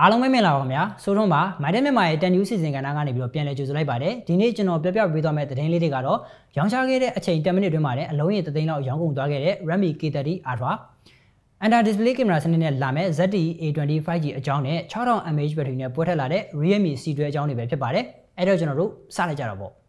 အားလုံးပဲမြင်လာပါခင်ဗျာဆိုတော့မှာ My Day မြန်မာရဲ့10 news season ကဏ္ဍကနေပြီးတော့ပြန်လည်ကြိုဆိုလိုက်ပါတယ်ဒီနေ့ကျွန်တော်ပြပြပေးသွားမယ့်သတင်းလေးတွေကတော့ရောင်းချခဲ့တဲ့အချိန်10မိနစ်တွင်းမှာလည်းအလုံးရေ3သိန်းလောက်ရောင်းကုန်သွားခဲ့တဲ့ Redmi K30 Ultra Under display camera စနစ်နဲ့လာမဲ့ ZTE A20 5G အကြောင်းနဲ့6000 mAh ဘက်ထရီနဲ့ပွဲထွက်လာတဲ့ Realme C12 အကြောင်းတွေပဲဖြစ်ပါတယ်အဲ့တော့ကျွန်တော်တို့စလိုက်ကြတော့ပေါ့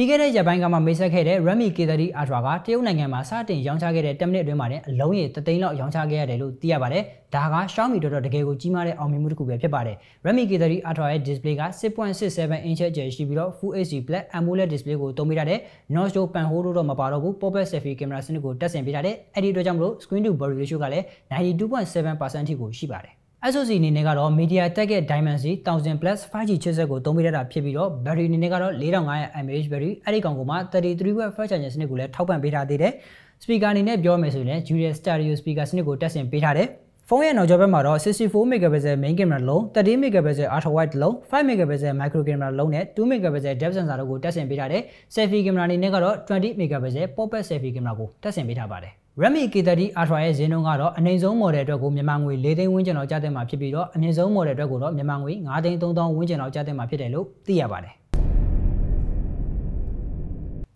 ပြီးခဲ့တဲ့ရက်ပိုင်းကမှမိတ်ဆက်ခဲ့တဲ့ Redmi K30 Ultra ကတရုတ်နိုင်ငံမှာစတင်ရောင်းချခဲ့တဲ့10မိနစ်အတွင်းမှာလည်းအလုံးရေ3သိန်းလောက်ရောင်းချခဲ့ရတယ်လို့သိရပါတယ်။ဒါက Xiaomi တော်တော်တကယ်ကိုကြီးမားတဲ့အောင်မြင်မှုတစ်ခုပဲဖြစ်ပါတယ်။ Redmi K30 Ultra ရဲ့ display က6.67 inch ကျယ်ရှိပြီးတော့ Full HD Black AMOLED display ကိုသုံးပေးထားတဲ့။ Nostril ပန်ဟိုးတို့တော့မပါတော့ဘူး။ Pop-up selfie ကင်မရာစနစ်ကိုတက်ဆင်ပေးထားတဲ့။အဲဒီအတွက်ကြောင့်မလို့ screen to body ratio ကလည်း92.7%အထိကိုရှိပါတယ်။ SoC အနေနဲ့ကတော့ MediaTek ရဲ့ Dimensity 1000 Plus 5G chipset ကိုသုံးပေးတတ်တာဖြစ်ပြီးတော့ battery အနေနဲ့ကတော့4500 mAh battery အဲ့ဒီကောင်ကမှ33 watt fast charging စနစ်ကိုလည်းထောက်ပံ့ပေးထားသေးတယ်။ speaker အနေနဲ့ပြောမယ်ဆိုရင် Julia Stereo speaker စနစ်ကိုတက်ဆင်ပေးထားတယ်။ဖုန်းရဲ့နောက်ကျောဘက်မှာတော့64 megapixel main camera လုံး30 megapixel ultra wide လုံး5 megapixel micro camera လုံးနဲ့2 megapixel depth sensor တို့ကိုတပ်ဆင်ပေးထားတယ်။ selfie camera အနေနဲ့ကတော့20 megapixel pop-up selfie camera ကိုတပ်ဆင်ပေးထားပါတယ် Redmi K30 Ultra ရဲ့ဈေးနှုန်းကတော့အနိမ့်ဆုံး model အတွက်ကိုမြန်မာငွေ၄သိန်းဝန်းကျင်လောက်ကျတဲ့မှာဖြစ်ပြီးတော့အမြင့်ဆုံး model အတွက်ကိုတော့မြန်မာငွ e9,300 ဝန်းကျင်လောက်ကျတဲ့မှာဖြစ်တယ်လို့သိရပါတယ်။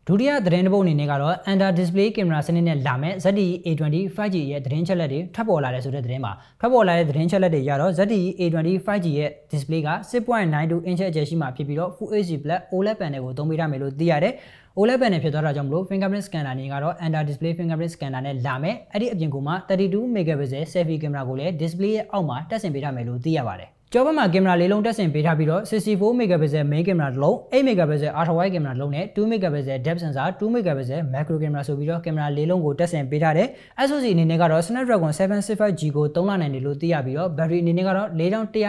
ဒုတိယသတင်းတစ်ပုဒ်အနေနဲ့ကတော့ under display camera စနစ်နဲ့လာမဲ့ ZTE A20 5G ရဲ့သတင်းချက်လက်တွေထပ်ပေါ်လာတယ်ဆိုတဲ့သတင်းပါထပ်ပေါ်လာတဲ့သတင်းချက်လက်တွေရတော့ ZTE A20 5G ရဲ့ display က6.92 inch အကျယ်ရှိမှဖြစ်ပြီးတော့ Full HD Plus OLED panel ကိုသုံးပေးရမယ်လို့သိရတယ်။ OLED panel ဖြစ်သွားတာကြောင့်မလို့ fingerprint scanner နေကတော့ under display fingerprint scanner နဲ့လာမဲ့အဲ့ဒီအပြင်ကမှ32 megapixel selfie camera ကိုလည်း display ရဲ့အောက်မှာတပ်ဆင်ပေးရမယ်လို့သိရပါတယ်။ကျောဘက်မှာကင်မရာလေးလုံးတက်ဆင်ပေးထားပြီးတော့64 megapixel main camera တစ်လုံး8 megapixel ultrawide camera တစ်လုံးနဲ့2 megapixel depth sensor 2 megapixel macro camera ဆိုပြီးတော့ကင်မရာလေးလုံးကိုတက်ဆင်ပေးထားတယ်။ SoC အနေနဲ့ကတော့ Snapdragon 765G ကိုသုံးလနိုင်တယ်လို့သိရပြီးတော့ battery အနေနဲ့ကတော့4120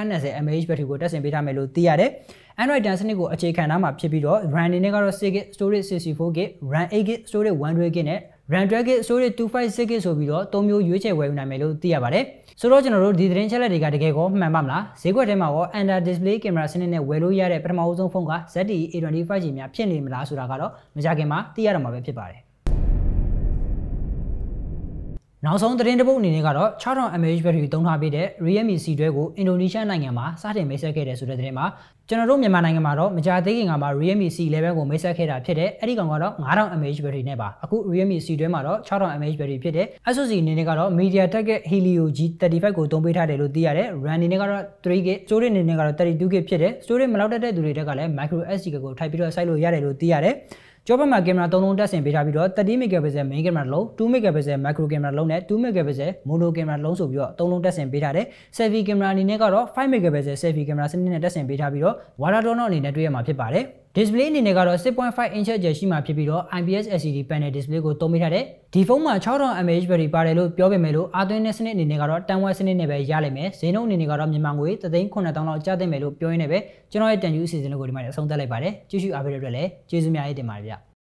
mAh battery ကိုတက်ဆင်ပေးထားမယ်လို့သိရတယ်။ Android 10စနစ်ကိုအခြေခံထားမှာဖြစ်ပြီးတော့ RAM အနေနဲ့ကတော့ 6GB storage 64GB RAM 8GB storage 128GB နဲ့ RAM 12GB storage 256GB ဆိုပြီးတော့၃မျိုးရွေးချယ်ဝယ်ယူနိုင်မယ်လို့သိရပါတယ်ဆိုတော့ကျွန်တော်တို့ဒီသတင်းချက်လက်တွေကတကယ်ကိုမှန်ပါမလားဈေးကွက်ထဲမှာရော under display camera စနစ်နဲ့ဝယ်လို့ရတဲ့ပထမဦးဆုံးဖုန်းက ZTE A25 ကြီးများဖြစ်နေမလားဆိုတာကတော့မကြခင်မှာသိရတော့မှာပဲဖြစ်ပါတယ်နောက်ဆုံးသတင်းတစ်ပုဒ်အနေနဲ့ကတော့6000 mAh ဘက်ထရီသုံးထားပေးတဲ့ Realme C တွဲကိုအင်ဒိုနီးရှားနိုင်ငံမှာစတင်မိတ်ဆက်ခဲ့တယ်ဆိုတဲ့သတင်းမှာကျွန်တော်တို့မြန်မာနိုင်ငံမှာတော့မကြသေးခင်ကမှ Realme C 11ကိုမိတ်ဆက်ခဲ့တာဖြစ်တဲ့အဲ့ဒီကောင်ကတော့9000 mAh ဘက်ထရီနဲ့ပါအခု Realme C တွဲမှာတော့6000 mAh ဘက်ထရီဖြစ်တဲ့ SoC အနေနဲ့ကတော့ MediaTek ရဲ့ Helio G35 ကိုသုံးပေးထားတယ်လို့သိရတယ် RAM အနေနဲ့ကတော့ 3GB storage အနေနဲ့ကတော့ 32GB ဖြစ်တယ် storage မလောက်တတ်တဲ့သူတွေတက်ကလည်း micro SD ကိုထပ်ပြီးတော့စိုက်လို့ရတယ်လို့သိရတယ်ကျောဘက်မှာကင်မရာ၃လုံးတက်ဆင်ပေးထားပြီးတော့ 30MP main camera လုံး 2MP macro camera လုံးနဲ့ 2MP mono camera လုံးဆိုပြီးတော့၃လုံးတက်ဆင်ပေးထားတယ် selfie camera အနေနဲ့ကတော့ 5MP selfie camera စနစ်နဲ့တက်ဆင်ပေးထားပြီးတော့ water drone အနေနဲ့တွေ့ရမှာဖြစ်ပါတယ် display အနေနဲ့ကတော့6.5 inch ကျယ်ရှိမှာဖြစ်ပြီးတော့ IPS LCD panel display ကိုသုံးပေးထားတယ်ဒီဖုန်းမှာ6000 mAh battery ပါတယ်လို့ပြောပေမဲ့လို့အသွင်းတဲ့စနစ်အနေနဲ့ကတော့တန်ဝက်စနစ်နဲ့ပဲရလိမ့်မယ်ဈေးနှုန်းအနေနဲ့ကတော့မြန်မာငွေ3,9000လောက်ကျသင့်မယ်လို့ပြောရင်းနဲ့ပဲကျွန်တော်ရဲ့တန်ယူအစီအစဉ်လေးကိုဒီမှာအဆုံးသတ်လိုက်ပါတယ်ကြည့်ရှုအားပေးတဲ့အတွက်လည်းကျေးဇူးများရေးတင်ပါတယ်ဗျ